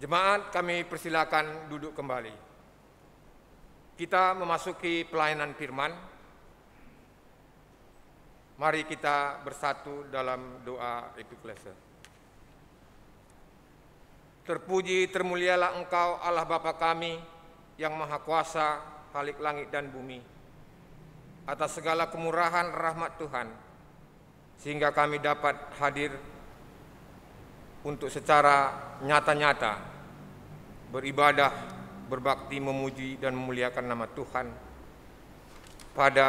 Jemaat kami persilakan duduk kembali. Kita memasuki pelayanan firman. Mari kita bersatu dalam doa Kleser. Terpuji termulialah engkau Allah Bapa kami yang maha kuasa halik langit dan bumi. Atas segala kemurahan rahmat Tuhan, sehingga kami dapat hadir untuk secara nyata-nyata beribadah, berbakti, memuji dan memuliakan nama Tuhan pada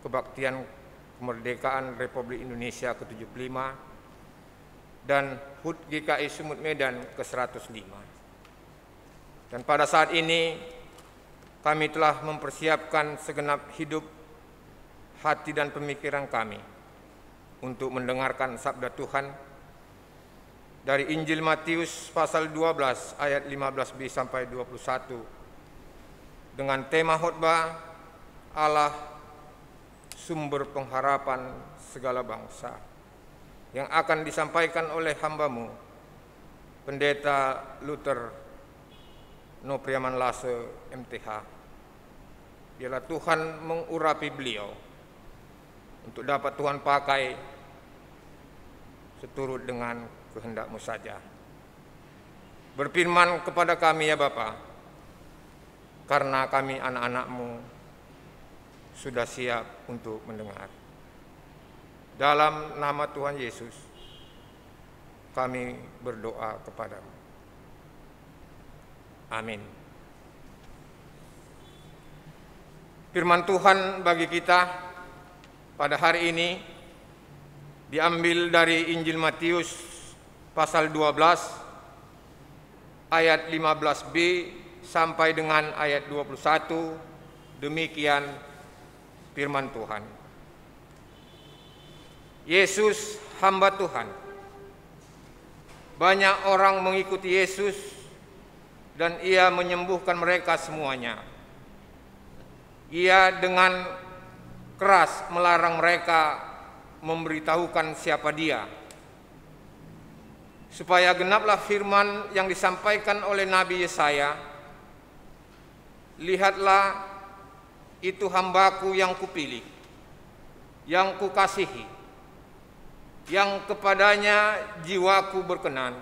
kebaktian kemerdekaan Republik Indonesia ke-75 dan HUT GKI Sumut Medan ke-105. Dan pada saat ini kami telah mempersiapkan segenap hidup, hati dan pemikiran kami untuk mendengarkan sabda Tuhan dari Injil Matius pasal 12 ayat 15b sampai 21 dengan tema khotbah Allah sumber pengharapan segala bangsa yang akan disampaikan oleh hambamu Pendeta Luther Nopriaman Lase MTH Biarlah Tuhan mengurapi beliau untuk dapat Tuhan pakai seturut dengan kehendakmu saja. Berfirman kepada kami ya Bapa, karena kami anak-anakmu sudah siap untuk mendengar. Dalam nama Tuhan Yesus, kami berdoa kepadamu. Amin. Firman Tuhan bagi kita pada hari ini diambil dari Injil Matius pasal 12 ayat 15b sampai dengan ayat 21 demikian firman Tuhan Yesus hamba Tuhan banyak orang mengikuti Yesus dan ia menyembuhkan mereka semuanya ia dengan keras melarang mereka memberitahukan siapa dia supaya genaplah firman yang disampaikan oleh Nabi Yesaya lihatlah itu hambaku yang kupilih yang kukasihi yang kepadanya jiwaku berkenan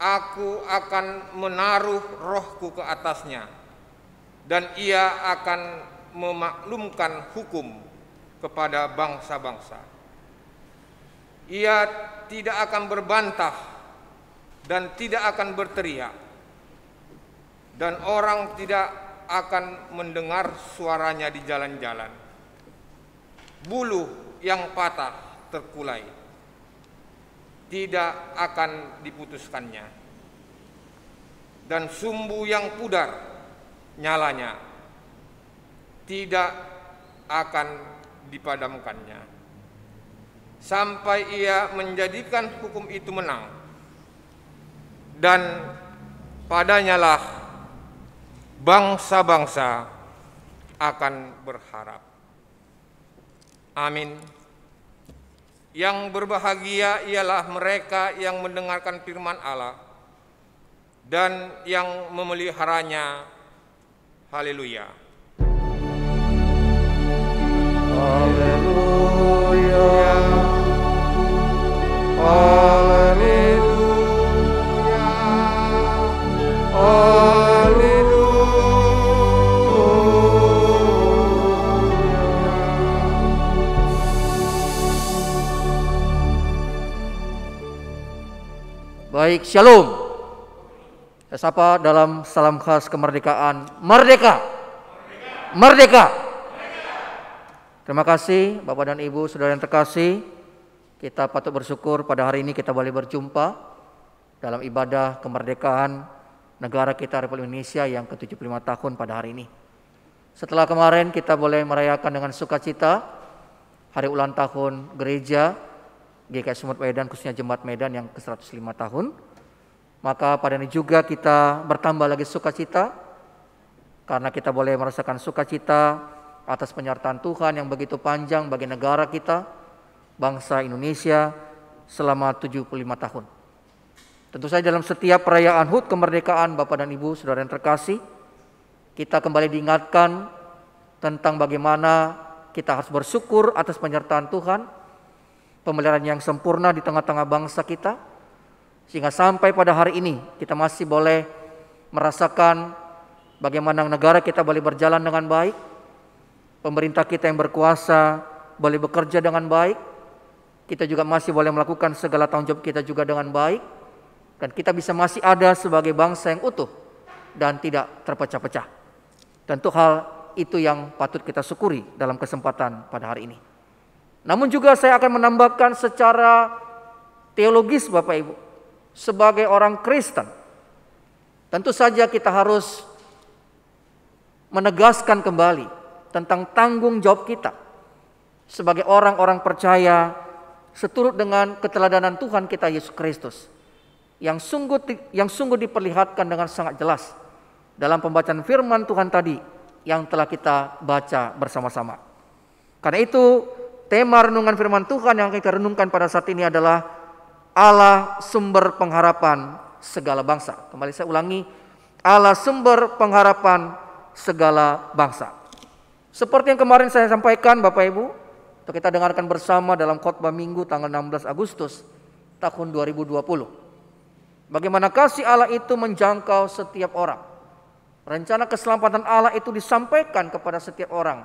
aku akan menaruh rohku ke atasnya dan ia akan memaklumkan hukum kepada bangsa-bangsa ia tidak akan berbantah dan tidak akan berteriak dan orang tidak akan mendengar suaranya di jalan-jalan bulu yang patah terkulai tidak akan diputuskannya dan sumbu yang pudar nyalanya tidak akan dipadamkannya sampai ia menjadikan hukum itu menang dan padanyalah bangsa-bangsa akan berharap amin yang berbahagia ialah mereka yang mendengarkan firman Allah dan yang memeliharanya haleluya haleluya Baik, shalom. Saya sapa dalam salam khas kemerdekaan. Merdeka. Merdeka. Merdeka. Terima kasih Bapak dan Ibu, Saudara yang terkasih. Kita patut bersyukur pada hari ini kita boleh berjumpa dalam ibadah kemerdekaan negara kita Republik Indonesia yang ke-75 tahun pada hari ini. Setelah kemarin kita boleh merayakan dengan sukacita hari ulang tahun gereja GKS Sumut Medan khususnya Jemaat Medan yang ke-105 tahun. Maka pada ini juga kita bertambah lagi sukacita karena kita boleh merasakan sukacita atas penyertaan Tuhan yang begitu panjang bagi negara kita, bangsa Indonesia selama 75 tahun. Tentu saja dalam setiap perayaan HUT kemerdekaan Bapak dan Ibu, Saudara yang terkasih, kita kembali diingatkan tentang bagaimana kita harus bersyukur atas penyertaan Tuhan, pemeliharaan yang sempurna di tengah-tengah bangsa kita, sehingga sampai pada hari ini kita masih boleh merasakan bagaimana negara kita boleh berjalan dengan baik, pemerintah kita yang berkuasa boleh bekerja dengan baik, kita juga masih boleh melakukan segala tanggung jawab kita juga dengan baik. Dan kita bisa masih ada sebagai bangsa yang utuh dan tidak terpecah-pecah. Tentu hal itu yang patut kita syukuri dalam kesempatan pada hari ini. Namun juga saya akan menambahkan secara teologis Bapak Ibu. Sebagai orang Kristen, tentu saja kita harus menegaskan kembali tentang tanggung jawab kita sebagai orang-orang percaya seturut dengan keteladanan Tuhan kita Yesus Kristus yang sungguh yang sungguh diperlihatkan dengan sangat jelas dalam pembacaan firman Tuhan tadi yang telah kita baca bersama-sama. Karena itu, tema renungan firman Tuhan yang kita renungkan pada saat ini adalah Allah sumber pengharapan segala bangsa. Kembali saya ulangi, Allah sumber pengharapan segala bangsa. Seperti yang kemarin saya sampaikan Bapak Ibu, atau kita dengarkan bersama dalam khotbah Minggu tanggal 16 Agustus tahun 2020. Bagaimana kasih Allah itu menjangkau setiap orang. Rencana keselamatan Allah itu disampaikan kepada setiap orang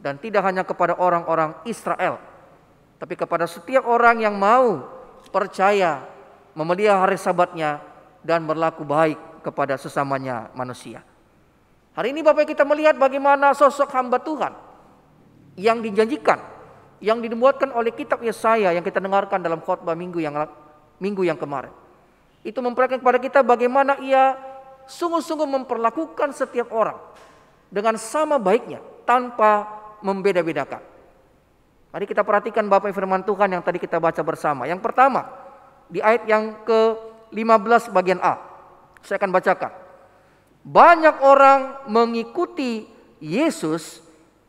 dan tidak hanya kepada orang-orang Israel, tapi kepada setiap orang yang mau percaya, memelihara hari Sabatnya dan berlaku baik kepada sesamanya manusia. Hari ini Bapak kita melihat bagaimana sosok hamba Tuhan yang dijanjikan yang dibuatkan oleh kitab Yesaya yang kita dengarkan dalam khotbah minggu yang minggu yang kemarin. Itu memperlihatkan kepada kita bagaimana ia sungguh-sungguh memperlakukan setiap orang dengan sama baiknya tanpa membeda-bedakan. Mari kita perhatikan Bapak firman Tuhan yang tadi kita baca bersama. Yang pertama, di ayat yang ke-15 bagian A. Saya akan bacakan. Banyak orang mengikuti Yesus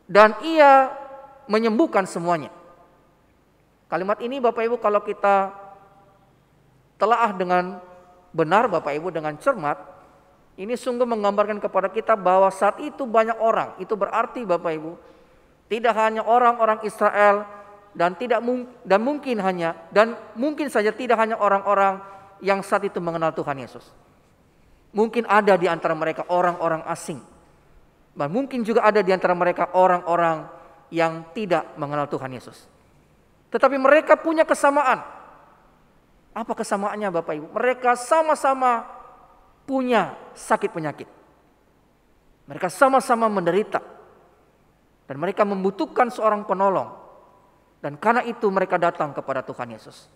dan ia menyembuhkan semuanya. Kalimat ini Bapak Ibu kalau kita telaah dengan benar Bapak Ibu dengan cermat, ini sungguh menggambarkan kepada kita bahwa saat itu banyak orang, itu berarti Bapak Ibu, tidak hanya orang-orang Israel dan tidak dan mungkin hanya dan mungkin saja tidak hanya orang-orang yang saat itu mengenal Tuhan Yesus. Mungkin ada di antara mereka orang-orang asing. Dan mungkin juga ada di antara mereka orang-orang yang tidak mengenal Tuhan Yesus. Tetapi mereka punya kesamaan. Apa kesamaannya Bapak Ibu? Mereka sama-sama punya sakit penyakit. Mereka sama-sama menderita. Dan mereka membutuhkan seorang penolong. Dan karena itu mereka datang kepada Tuhan Yesus.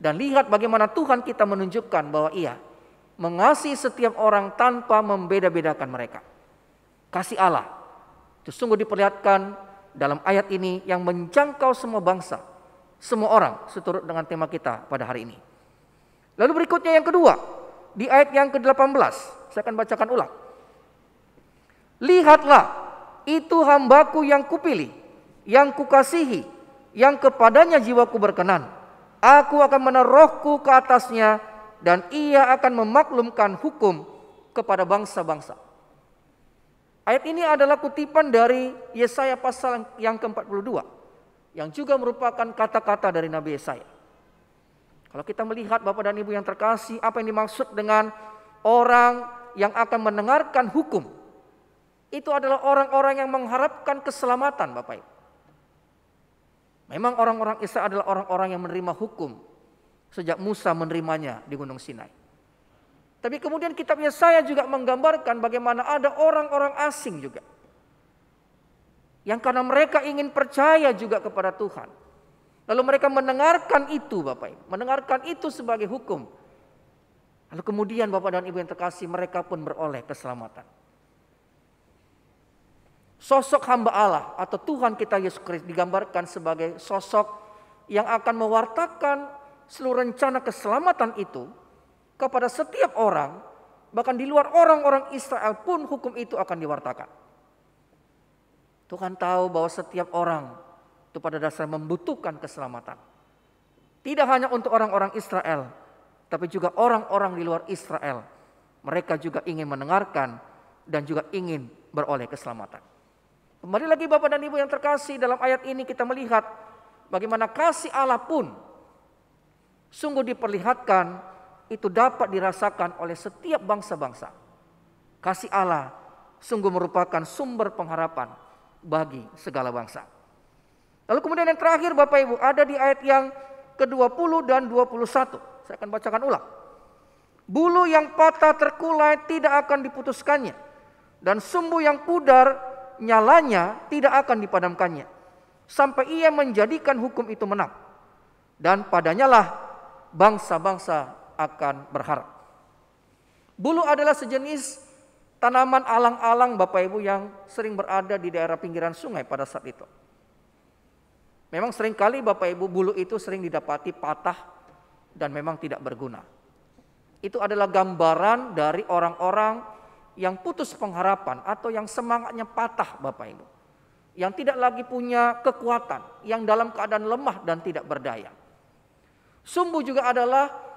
Dan lihat bagaimana Tuhan kita menunjukkan bahwa ia mengasihi setiap orang tanpa membeda-bedakan mereka. Kasih Allah itu sungguh diperlihatkan dalam ayat ini yang menjangkau semua bangsa, semua orang seturut dengan tema kita pada hari ini. Lalu berikutnya yang kedua, di ayat yang ke-18, saya akan bacakan ulang. Lihatlah, itu hambaku yang kupilih, yang kukasihi, yang kepadanya jiwaku berkenan. Aku akan menerohku ke atasnya dan ia akan memaklumkan hukum kepada bangsa-bangsa. Ayat ini adalah kutipan dari Yesaya pasal yang ke-42 yang juga merupakan kata-kata dari Nabi Yesaya. Kalau kita melihat Bapak dan Ibu yang terkasih, apa yang dimaksud dengan orang yang akan mendengarkan hukum? Itu adalah orang-orang yang mengharapkan keselamatan, Bapak Ibu. Memang orang-orang Israel adalah orang-orang yang menerima hukum sejak Musa menerimanya di Gunung Sinai. Tapi kemudian kitab Yesaya juga menggambarkan bagaimana ada orang-orang asing juga. Yang karena mereka ingin percaya juga kepada Tuhan. Lalu mereka mendengarkan itu Bapak Ibu. Mendengarkan itu sebagai hukum. Lalu kemudian Bapak dan Ibu yang terkasih mereka pun beroleh keselamatan. Sosok hamba Allah atau Tuhan kita Yesus Kristus digambarkan sebagai sosok yang akan mewartakan seluruh rencana keselamatan itu kepada setiap orang, bahkan di luar orang-orang Israel pun hukum itu akan diwartakan. Tuhan tahu bahwa setiap orang itu pada dasarnya membutuhkan keselamatan. Tidak hanya untuk orang-orang Israel, tapi juga orang-orang di luar Israel. Mereka juga ingin mendengarkan dan juga ingin beroleh keselamatan. Kembali lagi Bapak dan Ibu yang terkasih dalam ayat ini kita melihat bagaimana kasih Allah pun sungguh diperlihatkan itu dapat dirasakan oleh setiap bangsa-bangsa. Kasih Allah sungguh merupakan sumber pengharapan bagi segala bangsa. Lalu kemudian yang terakhir Bapak Ibu ada di ayat yang ke-20 dan 21. Saya akan bacakan ulang. Bulu yang patah terkulai tidak akan diputuskannya dan sumbu yang pudar nyalanya tidak akan dipadamkannya sampai ia menjadikan hukum itu menang dan padanyalah bangsa-bangsa akan berharap. Bulu adalah sejenis tanaman alang-alang Bapak Ibu yang sering berada di daerah pinggiran sungai pada saat itu. Memang seringkali Bapak Ibu bulu itu sering didapati patah dan memang tidak berguna. Itu adalah gambaran dari orang-orang yang putus pengharapan atau yang semangatnya patah Bapak Ibu. Yang tidak lagi punya kekuatan, yang dalam keadaan lemah dan tidak berdaya. Sumbu juga adalah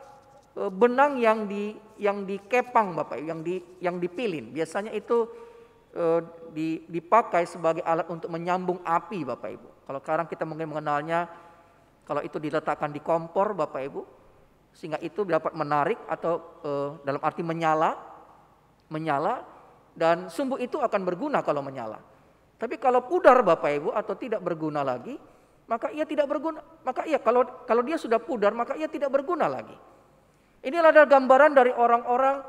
Eh, benang yang di yang dikepang Bapak yang di yang dipilin biasanya itu uh, di, dipakai sebagai alat untuk menyambung api Bapak Ibu. Kalau sekarang kita mungkin mengenalnya kalau itu diletakkan di kompor Bapak Ibu sehingga itu dapat menarik atau uh, dalam arti menyala menyala dan sumbu itu akan berguna kalau menyala. Tapi kalau pudar Bapak Ibu atau tidak berguna lagi, maka ia tidak berguna. Maka ia kalau kalau dia sudah pudar maka ia tidak berguna lagi. Inilah adalah gambaran dari orang-orang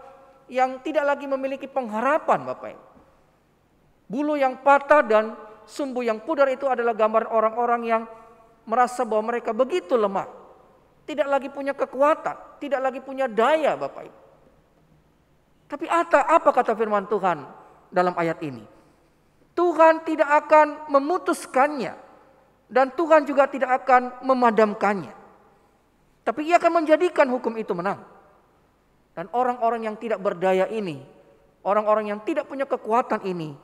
yang tidak lagi memiliki pengharapan Bapak Ibu. Bulu yang patah dan sumbu yang pudar itu adalah gambaran orang-orang yang merasa bahwa mereka begitu lemah. Tidak lagi punya kekuatan, tidak lagi punya daya Bapak Ibu. Tapi apa kata firman Tuhan dalam ayat ini? Tuhan tidak akan memutuskannya dan Tuhan juga tidak akan memadamkannya. Tapi ia akan menjadikan hukum itu menang. Dan orang-orang yang tidak berdaya ini, orang-orang yang tidak punya kekuatan ini,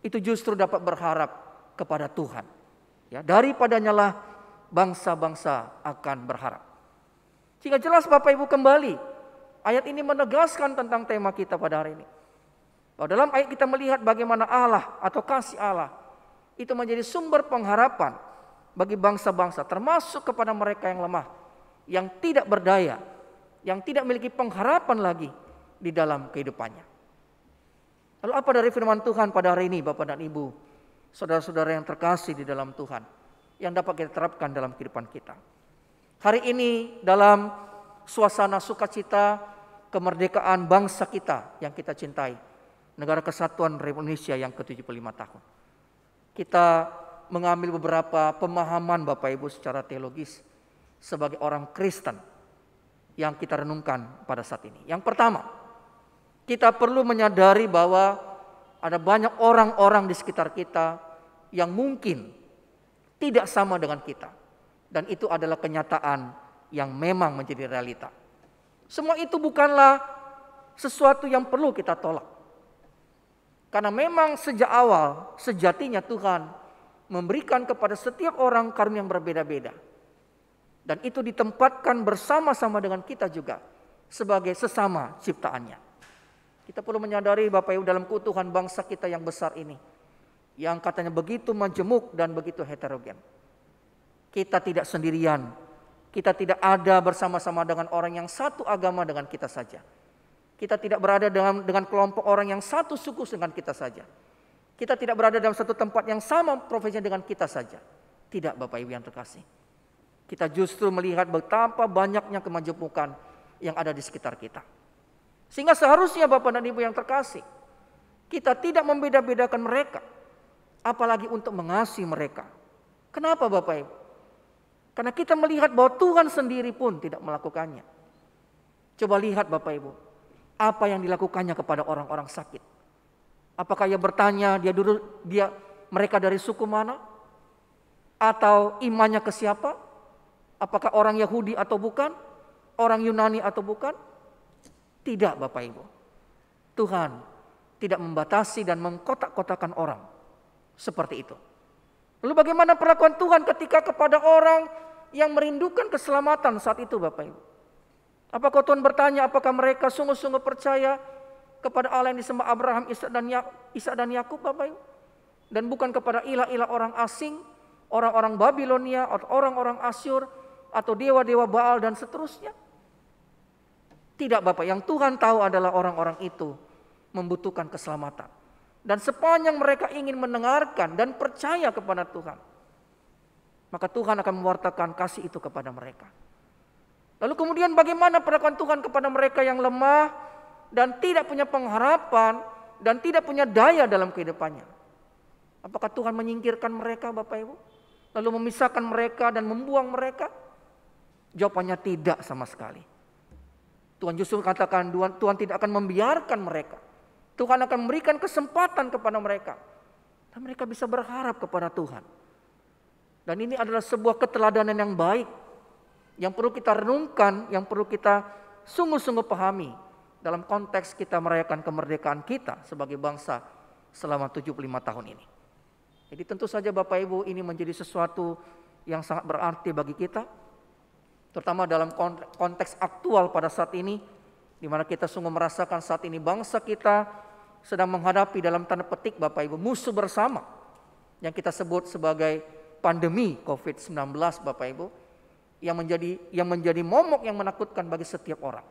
itu justru dapat berharap kepada Tuhan. Ya, daripadanyalah bangsa-bangsa akan berharap. Jika jelas Bapak Ibu kembali, ayat ini menegaskan tentang tema kita pada hari ini. Bahwa dalam ayat kita melihat bagaimana Allah atau kasih Allah itu menjadi sumber pengharapan bagi bangsa-bangsa termasuk kepada mereka yang lemah yang tidak berdaya, yang tidak memiliki pengharapan lagi di dalam kehidupannya. Lalu apa dari firman Tuhan pada hari ini Bapak dan Ibu, saudara-saudara yang terkasih di dalam Tuhan, yang dapat kita terapkan dalam kehidupan kita. Hari ini dalam suasana sukacita kemerdekaan bangsa kita yang kita cintai, negara kesatuan Republik Indonesia yang ke-75 tahun. Kita mengambil beberapa pemahaman Bapak Ibu secara teologis sebagai orang Kristen yang kita renungkan pada saat ini. Yang pertama, kita perlu menyadari bahwa ada banyak orang-orang di sekitar kita yang mungkin tidak sama dengan kita. Dan itu adalah kenyataan yang memang menjadi realita. Semua itu bukanlah sesuatu yang perlu kita tolak. Karena memang sejak awal sejatinya Tuhan memberikan kepada setiap orang karunia yang berbeda-beda dan itu ditempatkan bersama-sama dengan kita juga sebagai sesama ciptaannya. Kita perlu menyadari Bapak Ibu dalam keutuhan bangsa kita yang besar ini. Yang katanya begitu majemuk dan begitu heterogen. Kita tidak sendirian. Kita tidak ada bersama-sama dengan orang yang satu agama dengan kita saja. Kita tidak berada dengan, dengan kelompok orang yang satu suku dengan kita saja. Kita tidak berada dalam satu tempat yang sama profesinya dengan kita saja. Tidak Bapak Ibu yang terkasih. Kita justru melihat betapa banyaknya kemajemukan yang ada di sekitar kita. Sehingga seharusnya Bapak dan Ibu yang terkasih, kita tidak membeda-bedakan mereka, apalagi untuk mengasihi mereka. Kenapa Bapak Ibu? Karena kita melihat bahwa Tuhan sendiri pun tidak melakukannya. Coba lihat Bapak Ibu, apa yang dilakukannya kepada orang-orang sakit. Apakah ia bertanya dia duduk dia mereka dari suku mana? Atau imannya ke siapa? Apakah orang Yahudi atau bukan? Orang Yunani atau bukan? Tidak Bapak Ibu. Tuhan tidak membatasi dan mengkotak-kotakan orang. Seperti itu. Lalu bagaimana perlakuan Tuhan ketika kepada orang yang merindukan keselamatan saat itu Bapak Ibu? Apakah Tuhan bertanya apakah mereka sungguh-sungguh percaya kepada Allah yang disembah Abraham, Isa dan ya-, Isa dan Yakub Bapak Ibu? Dan bukan kepada ilah-ilah orang asing, orang-orang Babilonia, orang-orang Asyur atau dewa-dewa Baal dan seterusnya. Tidak Bapak, yang Tuhan tahu adalah orang-orang itu membutuhkan keselamatan. Dan sepanjang mereka ingin mendengarkan dan percaya kepada Tuhan, maka Tuhan akan mewartakan kasih itu kepada mereka. Lalu kemudian bagaimana perlakuan Tuhan kepada mereka yang lemah dan tidak punya pengharapan dan tidak punya daya dalam kehidupannya? Apakah Tuhan menyingkirkan mereka Bapak Ibu? Lalu memisahkan mereka dan membuang mereka? Jawabannya tidak sama sekali. Tuhan justru katakan Tuhan, Tuhan tidak akan membiarkan mereka. Tuhan akan memberikan kesempatan kepada mereka. Dan mereka bisa berharap kepada Tuhan. Dan ini adalah sebuah keteladanan yang baik. Yang perlu kita renungkan, yang perlu kita sungguh-sungguh pahami. Dalam konteks kita merayakan kemerdekaan kita sebagai bangsa selama 75 tahun ini. Jadi tentu saja Bapak Ibu ini menjadi sesuatu yang sangat berarti bagi kita terutama dalam konteks aktual pada saat ini, di mana kita sungguh merasakan saat ini bangsa kita sedang menghadapi dalam tanda petik Bapak Ibu musuh bersama yang kita sebut sebagai pandemi COVID-19 Bapak Ibu yang menjadi yang menjadi momok yang menakutkan bagi setiap orang.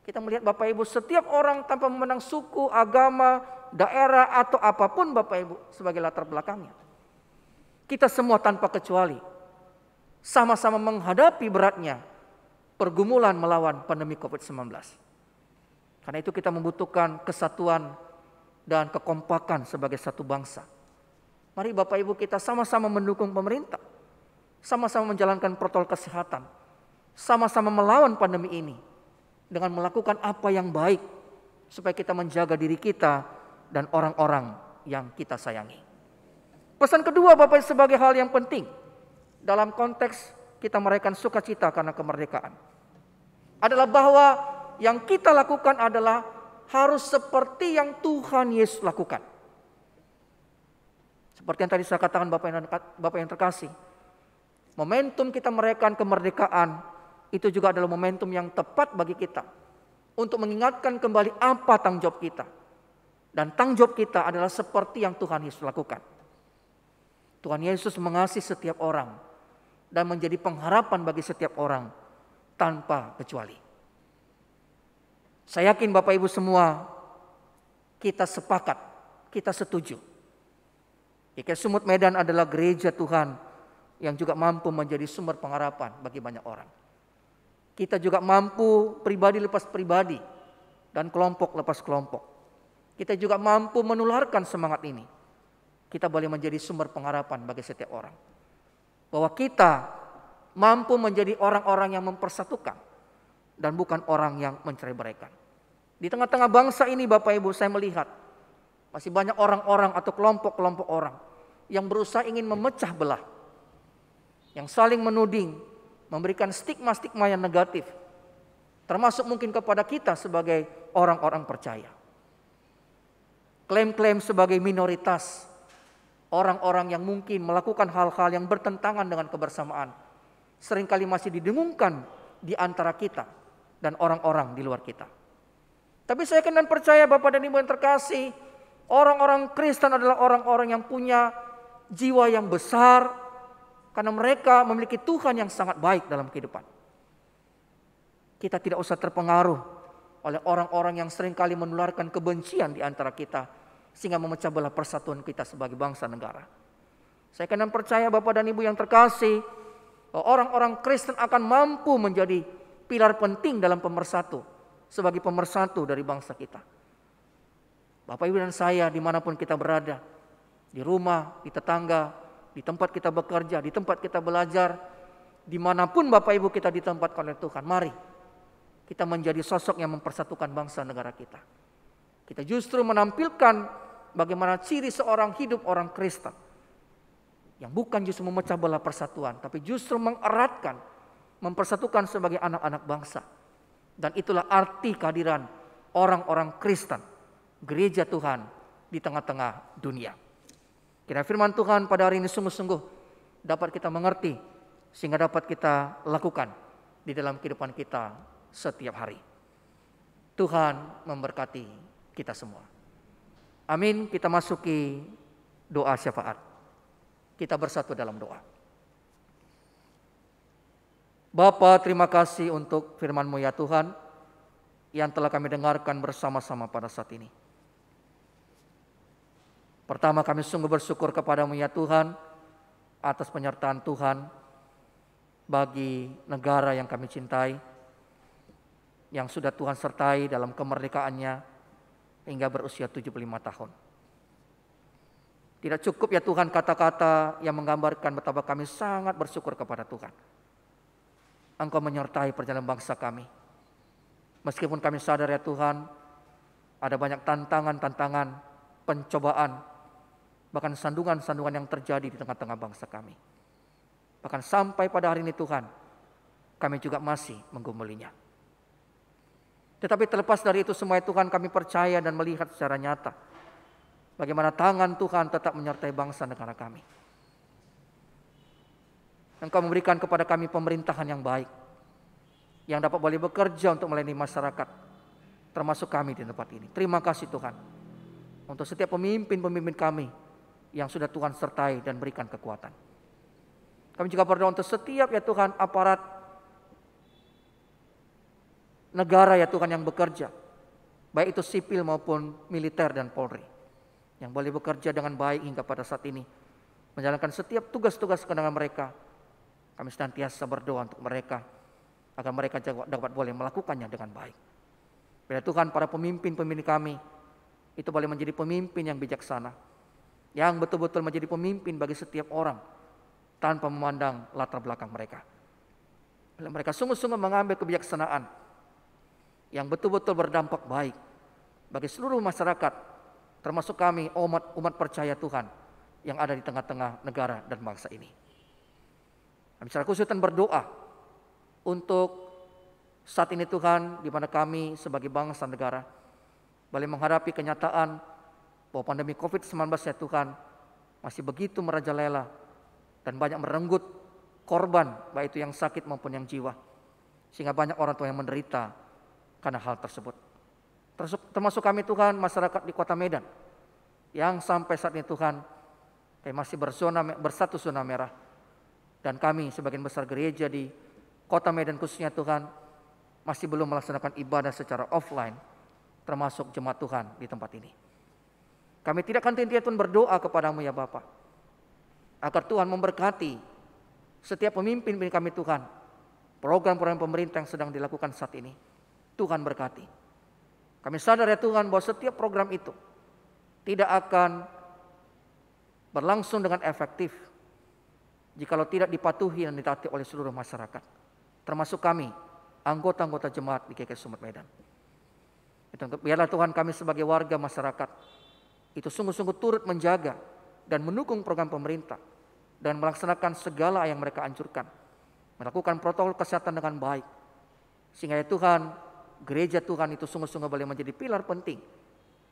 Kita melihat Bapak Ibu setiap orang tanpa memenang suku, agama, daerah atau apapun Bapak Ibu sebagai latar belakangnya. Kita semua tanpa kecuali sama-sama menghadapi beratnya pergumulan melawan pandemi COVID-19. Karena itu kita membutuhkan kesatuan dan kekompakan sebagai satu bangsa. Mari Bapak Ibu kita sama-sama mendukung pemerintah. Sama-sama menjalankan protokol kesehatan. Sama-sama melawan pandemi ini. Dengan melakukan apa yang baik. Supaya kita menjaga diri kita dan orang-orang yang kita sayangi. Pesan kedua Bapak sebagai hal yang penting dalam konteks kita merayakan sukacita karena kemerdekaan adalah bahwa yang kita lakukan adalah harus seperti yang Tuhan Yesus lakukan. Seperti yang tadi saya katakan Bapak yang, Bapak yang terkasih. Momentum kita merayakan kemerdekaan itu juga adalah momentum yang tepat bagi kita untuk mengingatkan kembali apa tanggung jawab kita. Dan tanggung jawab kita adalah seperti yang Tuhan Yesus lakukan. Tuhan Yesus mengasihi setiap orang dan menjadi pengharapan bagi setiap orang tanpa kecuali. Saya yakin Bapak Ibu semua kita sepakat, kita setuju. IKN Sumut Medan adalah gereja Tuhan yang juga mampu menjadi sumber pengharapan bagi banyak orang. Kita juga mampu pribadi lepas pribadi dan kelompok lepas kelompok. Kita juga mampu menularkan semangat ini. Kita boleh menjadi sumber pengharapan bagi setiap orang bahwa kita mampu menjadi orang-orang yang mempersatukan dan bukan orang yang mencerai mereka. Di tengah-tengah bangsa ini Bapak Ibu saya melihat masih banyak orang-orang atau kelompok-kelompok orang yang berusaha ingin memecah belah. Yang saling menuding, memberikan stigma-stigma yang negatif. Termasuk mungkin kepada kita sebagai orang-orang percaya. Klaim-klaim sebagai minoritas orang-orang yang mungkin melakukan hal-hal yang bertentangan dengan kebersamaan seringkali masih didengungkan di antara kita dan orang-orang di luar kita. Tapi saya kena percaya Bapak dan Ibu yang terkasih, orang-orang Kristen adalah orang-orang yang punya jiwa yang besar karena mereka memiliki Tuhan yang sangat baik dalam kehidupan. Kita tidak usah terpengaruh oleh orang-orang yang seringkali menularkan kebencian di antara kita sehingga memecah belah persatuan kita sebagai bangsa negara. Saya kena percaya Bapak dan Ibu yang terkasih, orang-orang Kristen akan mampu menjadi pilar penting dalam pemersatu, sebagai pemersatu dari bangsa kita. Bapak Ibu dan saya dimanapun kita berada, di rumah, di tetangga, di tempat kita bekerja, di tempat kita belajar, dimanapun Bapak Ibu kita ditempatkan oleh Tuhan, mari kita menjadi sosok yang mempersatukan bangsa negara kita. Kita justru menampilkan bagaimana ciri seorang hidup orang Kristen. Yang bukan justru memecah belah persatuan, tapi justru mengeratkan, mempersatukan sebagai anak-anak bangsa. Dan itulah arti kehadiran orang-orang Kristen, gereja Tuhan di tengah-tengah dunia. Kira firman Tuhan pada hari ini sungguh-sungguh dapat kita mengerti sehingga dapat kita lakukan di dalam kehidupan kita setiap hari. Tuhan memberkati kita semua. Amin, kita masuki doa syafaat. Kita bersatu dalam doa. Bapa, terima kasih untuk firman-Mu ya Tuhan yang telah kami dengarkan bersama-sama pada saat ini. Pertama kami sungguh bersyukur kepadamu ya Tuhan atas penyertaan Tuhan bagi negara yang kami cintai yang sudah Tuhan sertai dalam kemerdekaannya hingga berusia 75 tahun. Tidak cukup ya Tuhan kata-kata yang menggambarkan betapa kami sangat bersyukur kepada Tuhan. Engkau menyertai perjalanan bangsa kami. Meskipun kami sadar ya Tuhan, ada banyak tantangan-tantangan, pencobaan, bahkan sandungan-sandungan yang terjadi di tengah-tengah bangsa kami. Bahkan sampai pada hari ini Tuhan, kami juga masih menggumulinya. Tetapi terlepas dari itu semua Tuhan kami percaya dan melihat secara nyata. Bagaimana tangan Tuhan tetap menyertai bangsa negara kami. Engkau memberikan kepada kami pemerintahan yang baik. Yang dapat boleh bekerja untuk melayani masyarakat. Termasuk kami di tempat ini. Terima kasih Tuhan. Untuk setiap pemimpin-pemimpin kami. Yang sudah Tuhan sertai dan berikan kekuatan. Kami juga berdoa untuk setiap ya Tuhan aparat negara ya Tuhan yang bekerja. Baik itu sipil maupun militer dan polri. Yang boleh bekerja dengan baik hingga pada saat ini. Menjalankan setiap tugas-tugas kewenangan mereka. Kami senantiasa berdoa untuk mereka. Agar mereka dapat boleh melakukannya dengan baik. Bila Tuhan para pemimpin-pemimpin kami. Itu boleh menjadi pemimpin yang bijaksana. Yang betul-betul menjadi pemimpin bagi setiap orang. Tanpa memandang latar belakang mereka. Bila mereka sungguh-sungguh mengambil kebijaksanaan yang betul-betul berdampak baik bagi seluruh masyarakat, termasuk kami umat umat percaya Tuhan yang ada di tengah-tengah negara dan bangsa ini. Kami secara khusus berdoa untuk saat ini Tuhan di mana kami sebagai bangsa negara boleh menghadapi kenyataan bahwa pandemi COVID-19 ya Tuhan masih begitu merajalela dan banyak merenggut korban baik itu yang sakit maupun yang jiwa sehingga banyak orang tua yang menderita karena hal tersebut. Termasuk kami Tuhan masyarakat di kota Medan yang sampai saat ini Tuhan eh, masih berzona, bersatu zona merah. Dan kami sebagian besar gereja di kota Medan khususnya Tuhan masih belum melaksanakan ibadah secara offline termasuk jemaat Tuhan di tempat ini. Kami tidak akan henti Tuhan berdoa kepadamu ya Bapak. agar Tuhan memberkati setiap pemimpin kami Tuhan program-program pemerintah yang sedang dilakukan saat ini Tuhan berkati. Kami sadar ya Tuhan bahwa setiap program itu tidak akan berlangsung dengan efektif jikalau tidak dipatuhi dan ditaati oleh seluruh masyarakat, termasuk kami, anggota-anggota jemaat di KK Sumut Medan. Biarlah Tuhan kami sebagai warga masyarakat itu sungguh-sungguh turut menjaga dan mendukung program pemerintah dan melaksanakan segala yang mereka anjurkan, melakukan protokol kesehatan dengan baik. Sehingga ya Tuhan, gereja Tuhan itu sungguh-sungguh boleh menjadi pilar penting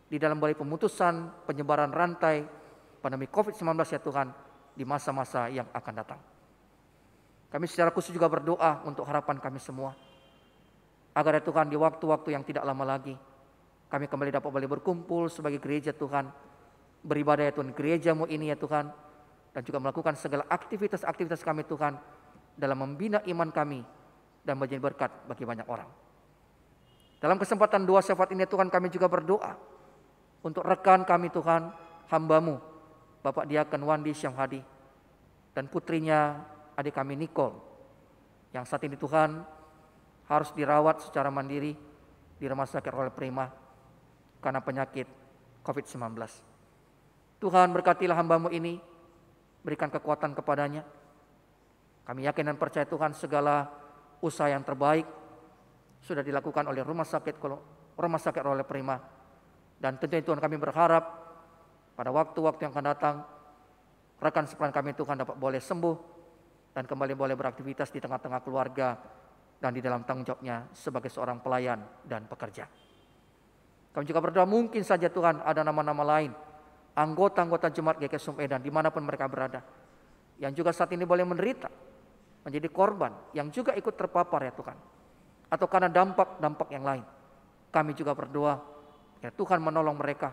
di dalam boleh pemutusan penyebaran rantai pandemi COVID-19 ya Tuhan di masa-masa yang akan datang. Kami secara khusus juga berdoa untuk harapan kami semua. Agar ya Tuhan di waktu-waktu yang tidak lama lagi, kami kembali dapat boleh berkumpul sebagai gereja Tuhan, beribadah ya Tuhan, gerejamu ini ya Tuhan, dan juga melakukan segala aktivitas-aktivitas kami Tuhan, dalam membina iman kami dan menjadi berkat bagi banyak orang. Dalam kesempatan dua syafaat ini Tuhan kami juga berdoa untuk rekan kami Tuhan, hambamu, Bapak Diaken Wandi Syamhadi, dan putrinya adik kami Nicole, yang saat ini Tuhan harus dirawat secara mandiri di rumah sakit oleh Prima karena penyakit COVID-19. Tuhan berkatilah hambamu ini, berikan kekuatan kepadanya. Kami yakin dan percaya Tuhan segala usaha yang terbaik sudah dilakukan oleh rumah sakit kalau rumah sakit oleh Prima. Dan tentunya Tuhan kami berharap pada waktu-waktu yang akan datang rekan seperan kami Tuhan dapat boleh sembuh dan kembali boleh beraktivitas di tengah-tengah keluarga dan di dalam tanggung jawabnya sebagai seorang pelayan dan pekerja. Kami juga berdoa mungkin saja Tuhan ada nama-nama lain anggota-anggota jemaat GK sumedan dimanapun mereka berada yang juga saat ini boleh menderita menjadi korban yang juga ikut terpapar ya Tuhan atau karena dampak-dampak yang lain. Kami juga berdoa, ya Tuhan menolong mereka.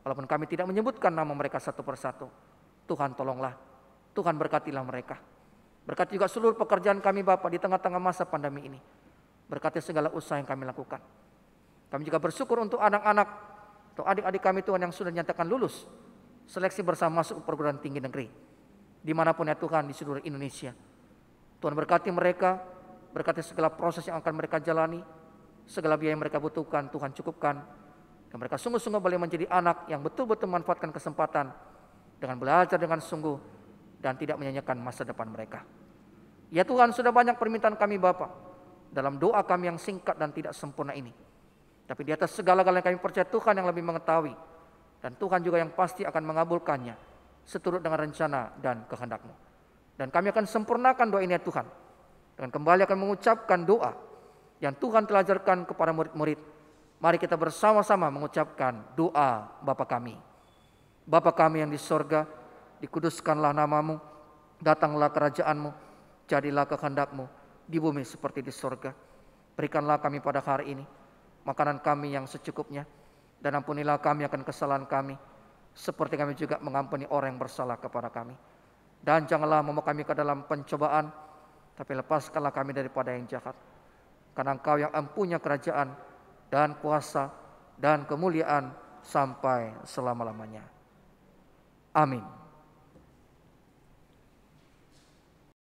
Walaupun kami tidak menyebutkan nama mereka satu persatu. Tuhan tolonglah, Tuhan berkatilah mereka. Berkati juga seluruh pekerjaan kami Bapak di tengah-tengah masa pandemi ini. Berkati segala usaha yang kami lakukan. Kami juga bersyukur untuk anak-anak atau adik-adik kami Tuhan yang sudah dinyatakan lulus. Seleksi bersama masuk perguruan tinggi negeri. Dimanapun ya Tuhan di seluruh Indonesia. Tuhan berkati mereka, berkati segala proses yang akan mereka jalani, segala biaya yang mereka butuhkan, Tuhan cukupkan. Dan mereka sungguh-sungguh boleh menjadi anak yang betul-betul memanfaatkan kesempatan dengan belajar dengan sungguh dan tidak menyanyikan masa depan mereka. Ya Tuhan, sudah banyak permintaan kami Bapa dalam doa kami yang singkat dan tidak sempurna ini. Tapi di atas segala-galanya kami percaya Tuhan yang lebih mengetahui dan Tuhan juga yang pasti akan mengabulkannya seturut dengan rencana dan kehendakMu. Dan kami akan sempurnakan doa ini ya Tuhan dan kembali akan mengucapkan doa yang Tuhan telah kepada murid-murid. Mari kita bersama-sama mengucapkan doa Bapa kami. Bapa kami yang di sorga, dikuduskanlah namamu, datanglah kerajaanmu, jadilah kehendakmu di bumi seperti di sorga. Berikanlah kami pada hari ini makanan kami yang secukupnya, dan ampunilah kami akan kesalahan kami, seperti kami juga mengampuni orang yang bersalah kepada kami. Dan janganlah membawa kami ke dalam pencobaan, tapi lepaskanlah kami daripada yang jahat. Karena Engkau yang empunya kerajaan dan kuasa dan kemuliaan sampai selama-lamanya. Amin.